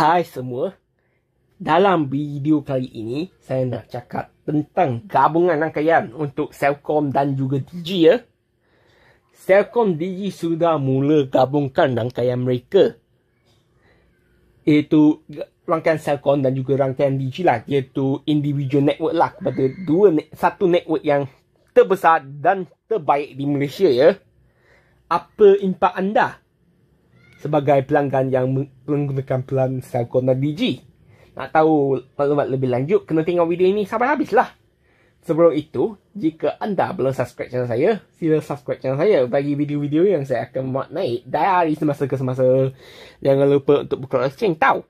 Hai semua. Dalam video kali ini, saya nak cakap tentang gabungan rangkaian untuk Cellcom dan juga Digi ya. Cellcom Digi sudah mula gabungkan rangkaian mereka. Iaitu rangkaian Cellcom dan juga rangkaian Digi lah. Iaitu individual network lah kepada dua, satu network yang terbesar dan terbaik di Malaysia ya. Apa impak anda? sebagai pelanggan yang menggunakan pelan Selcona DG. Nak tahu maklumat lebih lanjut, kena tengok video ini sampai habislah. Sebelum itu, jika anda belum subscribe channel saya, sila subscribe channel saya bagi video-video yang saya akan buat naik dari semasa ke semasa. Jangan lupa untuk buka lonceng tau.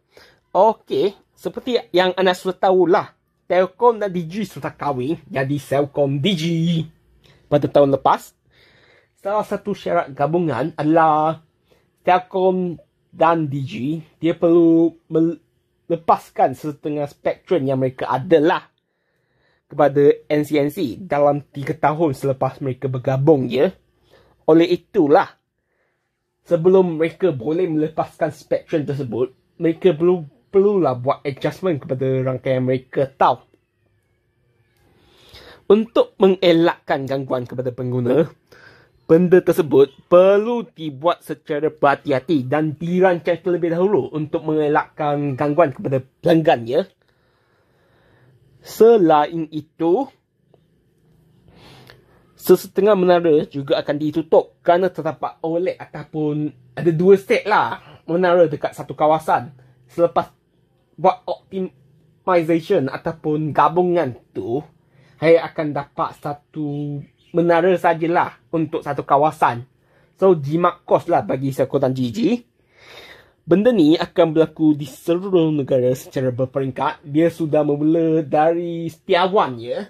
Okey, seperti yang anda sudah lah, Telkom dan Digi sudah kahwin jadi Selcom Digi pada tahun lepas. Salah satu syarat gabungan adalah Telkom dan Digi dia perlu melepaskan setengah spektrum yang mereka ada lah kepada NCNC dalam 3 tahun selepas mereka bergabung ya. Oleh itulah sebelum mereka boleh melepaskan spektrum tersebut, mereka perlu perlu lah buat adjustment kepada rangkaian mereka tau. Untuk mengelakkan gangguan kepada pengguna, benda tersebut perlu dibuat secara berhati-hati dan dirancang terlebih dahulu untuk mengelakkan gangguan kepada pelanggan ya. Selain itu, sesetengah menara juga akan ditutup kerana terdapat OLED ataupun ada dua set lah menara dekat satu kawasan selepas buat optimisation ataupun gabungan tu saya akan dapat satu menara sajalah untuk satu kawasan. So, jimat kos lah bagi sekutan GG. Benda ni akan berlaku di seluruh negara secara berperingkat. Dia sudah memula dari setiawan ya.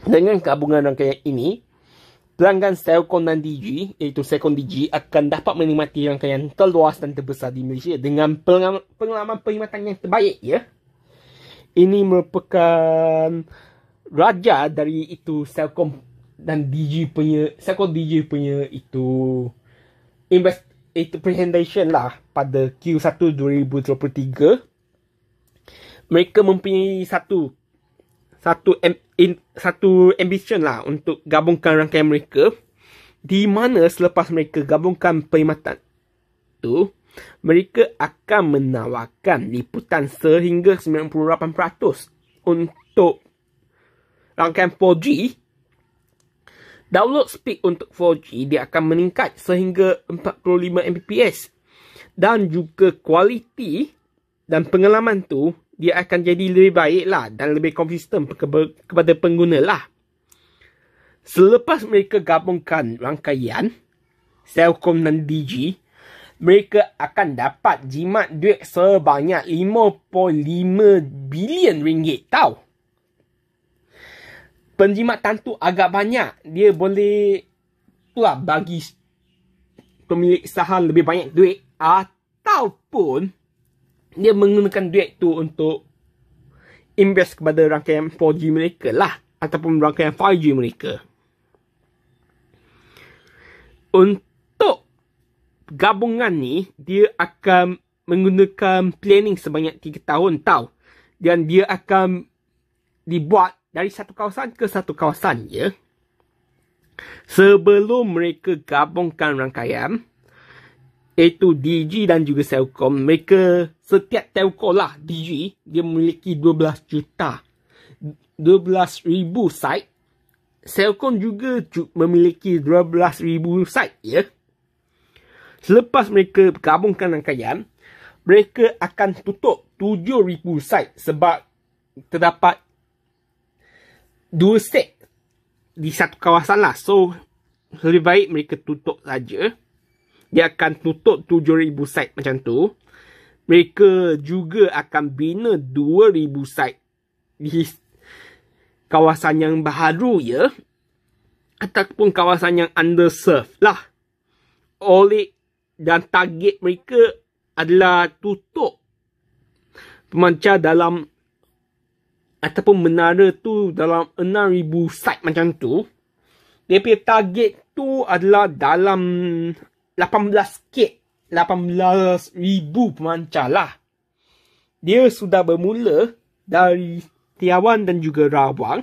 Dengan gabungan rangkaian ini, pelanggan Selcon DG, iaitu Selcon DG, akan dapat menikmati rangkaian terluas dan terbesar di Malaysia dengan pengalaman perkhidmatan yang terbaik ya. Ini merupakan raja dari itu Cellcom dan DJ punya Cellcom DJ punya itu invest itu presentation lah pada Q1 2023 mereka mempunyai satu satu em, in, satu ambition lah untuk gabungkan rangkaian mereka di mana selepas mereka gabungkan perkhidmatan tu mereka akan menawarkan liputan sehingga 98% untuk dalam 4G, download speed untuk 4G dia akan meningkat sehingga 45 Mbps. Dan juga kualiti dan pengalaman tu dia akan jadi lebih baik lah dan lebih konsisten kepada pengguna lah. Selepas mereka gabungkan rangkaian, Cellcom dan DG, mereka akan dapat jimat duit sebanyak 5.5 bilion ringgit tau penjimatan tu agak banyak dia boleh pula bagi pemilik saham lebih banyak duit ataupun dia menggunakan duit tu untuk invest kepada rangkaian 4G mereka lah ataupun rangkaian 5G mereka untuk gabungan ni dia akan menggunakan planning sebanyak 3 tahun tau dan dia akan dibuat dari satu kawasan ke satu kawasan ya. Sebelum mereka gabungkan rangkaian itu DG dan juga Telkom. mereka setiap telco lah DG dia memiliki 12 juta 12,000 site. Telkom juga memiliki 12,000 site ya. Selepas mereka gabungkan rangkaian, mereka akan tutup 7,000 site sebab terdapat dua set di satu kawasan lah. So, lebih baik mereka tutup saja. Dia akan tutup 7,000 site macam tu. Mereka juga akan bina 2,000 site di kawasan yang baru ya. Ataupun kawasan yang underserved lah. Oleh dan target mereka adalah tutup pemancar dalam ataupun menara tu dalam 6,000 site macam tu. Dia punya target tu adalah dalam 18K. 18,000 pemancar lah. Dia sudah bermula dari Tiawan dan juga Rawang.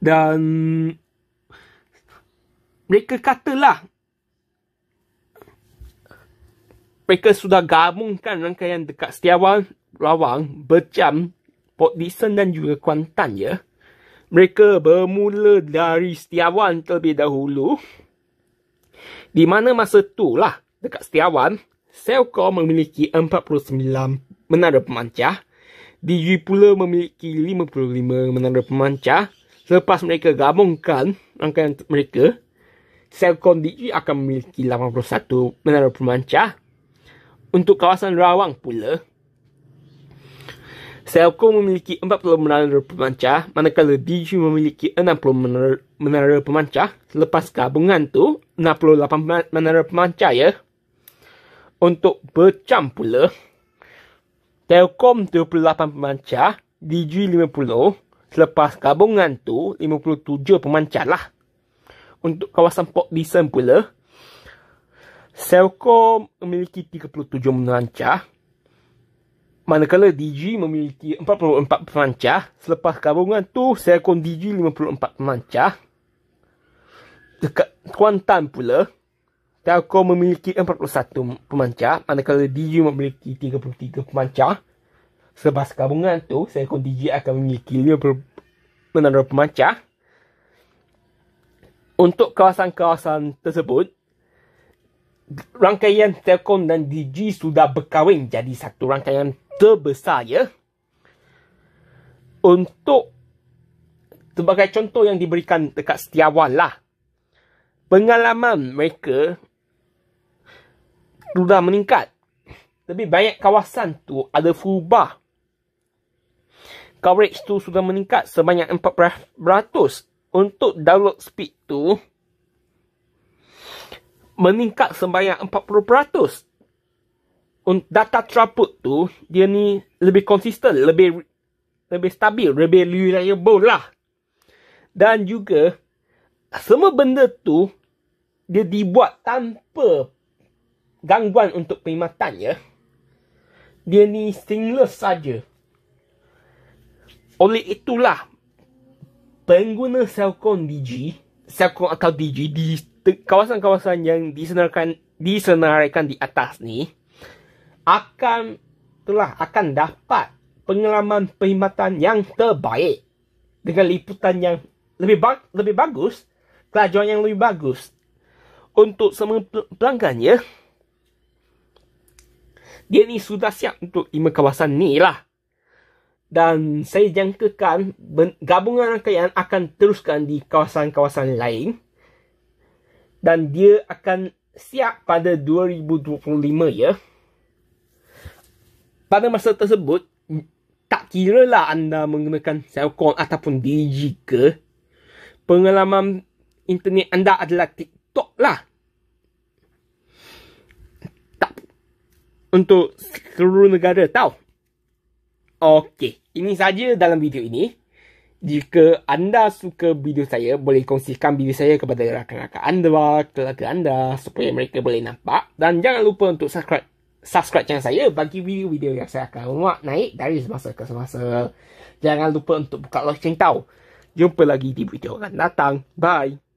Dan mereka katalah mereka sudah gabungkan rangkaian dekat Setiawan Rawang, berjam, Port Dickson dan juga Kuantan ya. Mereka bermula dari Setiawan terlebih dahulu. Di mana masa tu lah dekat Setiawan, Selco memiliki 49 menara pemancah. Diri pula memiliki 55 menara pemancah. Selepas mereka gabungkan rangkaian mereka, Selkor Diri akan memiliki 81 menara pemancah. Untuk kawasan Rawang pula, Selco memiliki 40 menara pemancah, manakala Digi memiliki 60 menara, menara pemancah. Selepas gabungan tu, 68 menara pemancah ya. Untuk bercam pula, Telkom 28 pemancah, Digi 50. Selepas gabungan tu, 57 pemancah lah. Untuk kawasan Port Dixon pula, Selco memiliki 37 pemancah, Manakala DG memiliki 44 pemancah Selepas gabungan tu saya Selcon DG 54 pemancah Dekat Kuantan pula Telco memiliki 41 pemancah Manakala DG memiliki 33 pemancah Selepas gabungan tu saya Selcon DG akan memiliki 56 pemancah Untuk kawasan-kawasan tersebut Rangkaian Telkom dan DG sudah berkahwin jadi satu rangkaian terbesar ya. Untuk sebagai contoh yang diberikan dekat setiawan lah. Pengalaman mereka sudah meningkat. Tapi banyak kawasan tu ada furbah. Coverage tu sudah meningkat sebanyak 4%. Untuk download speed tu meningkat sebanyak 40% data throughput tu dia ni lebih konsisten, lebih lebih stabil, lebih reliable lah. Dan juga semua benda tu dia dibuat tanpa gangguan untuk perkhidmatan ya. Dia ni seamless saja. Oleh itulah pengguna Cellcom DG, Cellcom atau DG di kawasan-kawasan yang disenaraikan disenaraikan di atas ni akan telah akan dapat pengalaman perkhidmatan yang terbaik dengan liputan yang lebih ba- lebih bagus, kelajuan yang lebih bagus untuk semua pelanggannya. Dia ni sudah siap untuk lima kawasan ni lah. Dan saya jangkakan gabungan rangkaian akan teruskan di kawasan-kawasan lain. Dan dia akan siap pada 2025 ya pada masa tersebut tak kira lah anda menggunakan cellphone ataupun digi ke pengalaman internet anda adalah TikTok lah tak untuk seluruh negara tau Okey, ini saja dalam video ini. Jika anda suka video saya, boleh kongsikan video saya kepada rakan-rakan anda, keluarga anda supaya mereka boleh nampak. Dan jangan lupa untuk subscribe subscribe channel saya bagi video-video yang saya akan muat naik dari semasa ke semasa. Jangan lupa untuk buka lonceng tau. Jumpa lagi di video akan datang. Bye.